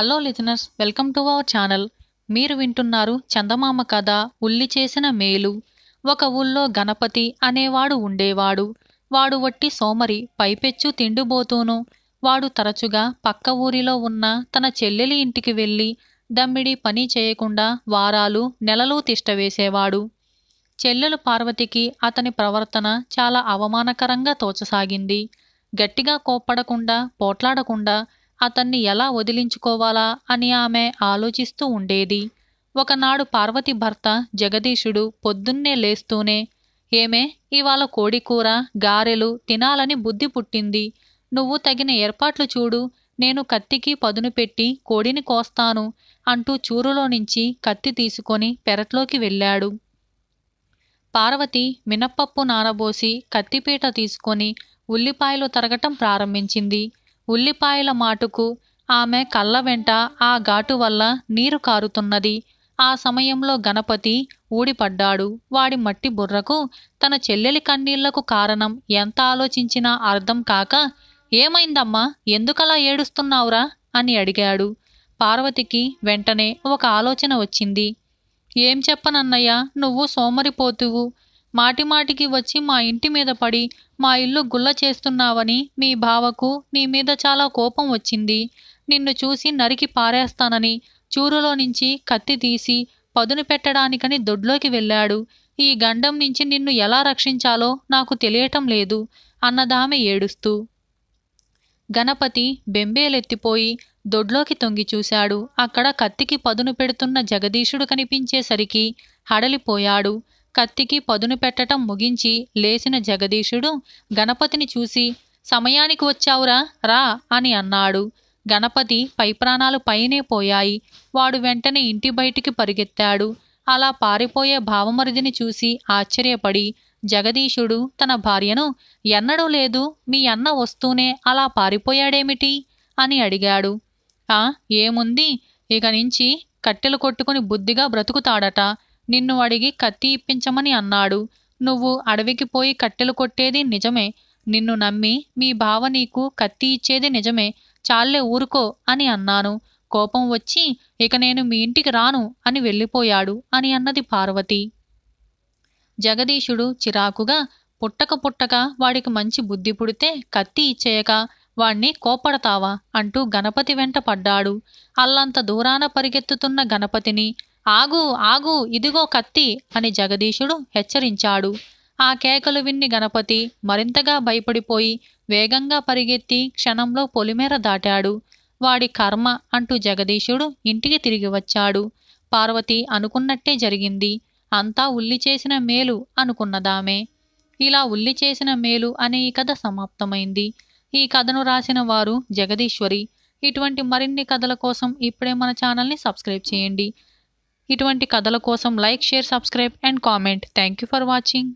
hello listeners welcome to our channel మీరు వింటున్నారు చందమామ కథ ఉల్లి చేసిన మేలు ఒక ఊళ్ళో గణపతి అనేవాడు ఉండేవాడు వాడు వట్టి సోమరి పైపెచ్చు తిండుబోతూను వాడు తరచుగా పక్క ఊరిలో ఉన్న తన చెల్లెలి ఇంటికి వెళ్ళి దమ్మిడి పని చేయకుండా వారాలు నెలలు తిష్టవేసేవాడు చెల్లెలు పార్వతికి అతని ప్రవర్తన చాలా అవమానకరంగా తోచసాగింది గట్టిగా కోప్పడకుండా పోట్లాడకుండా అతన్ని ఎలా వదిలించుకోవాలా అని ఆమె ఆలోచిస్తూ ఉండేది ఒకనాడు పార్వతి భర్త జగదీశుడు పొద్దున్నే లేస్తూనే ఏమే ఇవాళ కోడికూర గారెలు తినాలని బుద్ధి పుట్టింది నువ్వు తగిన ఏర్పాట్లు చూడు నేను కత్తికి పదును పెట్టి కోడిని కోస్తాను అంటూ చూరులో నుంచి కత్తి తీసుకొని పెరట్లోకి వెళ్ళాడు పార్వతి మినప్పప్పు నారబోసి కత్తిపీట తీసుకొని ఉల్లిపాయలు తరగటం ప్రారంభించింది ఉల్లిపాయల మాటుకు ఆమె కళ్ళ వెంట ఆ ఘాటు వల్ల నీరు కారుతున్నది ఆ సమయంలో గణపతి ఊడిపడ్డాడు వాడి మట్టి బుర్రకు తన చెల్లెలి కన్నీళ్లకు కారణం ఎంత ఆలోచించినా అర్థం కాక ఏమైందమ్మా ఎందుకలా ఏడుస్తున్నావురా అని అడిగాడు పార్వతికి వెంటనే ఒక ఆలోచన వచ్చింది ఏం చెప్పనన్నయ్య నువ్వు సోమరిపోతువు మాటిమాటికి వచ్చి మా ఇంటి మీద పడి మా ఇల్లు గుల్ల చేస్తున్నావని మీ బావకు నీ మీద చాలా కోపం వచ్చింది నిన్ను చూసి నరికి పారేస్తానని చూరులో నుంచి కత్తి తీసి పదును పెట్టడానికని దొడ్లోకి వెళ్ళాడు ఈ గండం నుంచి నిన్ను ఎలా రక్షించాలో నాకు తెలియటం లేదు అన్నదామె ఏడుస్తూ గణపతి బెంబేలెత్తిపోయి దొడ్లోకి తొంగి చూశాడు అక్కడ కత్తికి పదును పెడుతున్న జగదీశుడు కనిపించేసరికి హడలిపోయాడు కత్తికి పదును పెట్టటం ముగించి లేచిన జగదీశుడు గణపతిని చూసి సమయానికి వచ్చావురా రా అని అన్నాడు గణపతి పైప్రాణాలు పైనే పోయాయి వాడు వెంటనే ఇంటి బయటికి పరిగెత్తాడు అలా పారిపోయే భావమరిదిని చూసి ఆశ్చర్యపడి జగదీశుడు తన భార్యను ఎన్నడూ లేదు మీ అన్న వస్తూనే అలా పారిపోయాడేమిటి అని అడిగాడు ఆ ఏముంది ఇక నుంచి కట్టెలు కొట్టుకుని బుద్ధిగా బ్రతుకుతాడట నిన్ను అడిగి కత్తి ఇప్పించమని అన్నాడు నువ్వు అడవికి పోయి కట్టెలు కొట్టేది నిజమే నిన్ను నమ్మి మీ బావ నీకు కత్తి ఇచ్చేది నిజమే చాలే ఊరుకో అని అన్నాను కోపం వచ్చి ఇక నేను మీ ఇంటికి రాను అని వెళ్ళిపోయాడు అని అన్నది పార్వతి జగదీశుడు చిరాకుగా పుట్టక పుట్టక వాడికి మంచి బుద్ధి పుడితే కత్తి ఇచ్చేయక వాణ్ణి కోపడతావా అంటూ గణపతి వెంట పడ్డాడు అల్లంత దూరాన పరిగెత్తుతున్న గణపతిని ఆగు ఆగు ఇదిగో కత్తి అని జగదీశుడు హెచ్చరించాడు ఆ కేకలు విన్ని గణపతి మరింతగా భయపడిపోయి వేగంగా పరిగెత్తి క్షణంలో పొలిమేర దాటాడు వాడి కర్మ అంటూ జగదీశుడు ఇంటికి తిరిగి వచ్చాడు పార్వతి అనుకున్నట్టే జరిగింది అంతా ఉల్లి చేసిన మేలు అనుకున్నదామే ఇలా ఉల్లి చేసిన మేలు అనే ఈ కథ సమాప్తమైంది ఈ కథను రాసిన వారు జగదీశ్వరి ఇటువంటి మరిన్ని కథల కోసం ఇప్పుడే మన ఛానల్ని సబ్స్క్రైబ్ చేయండి ఇటువంటి కథల కోసం like share subscribe and comment thank you for watching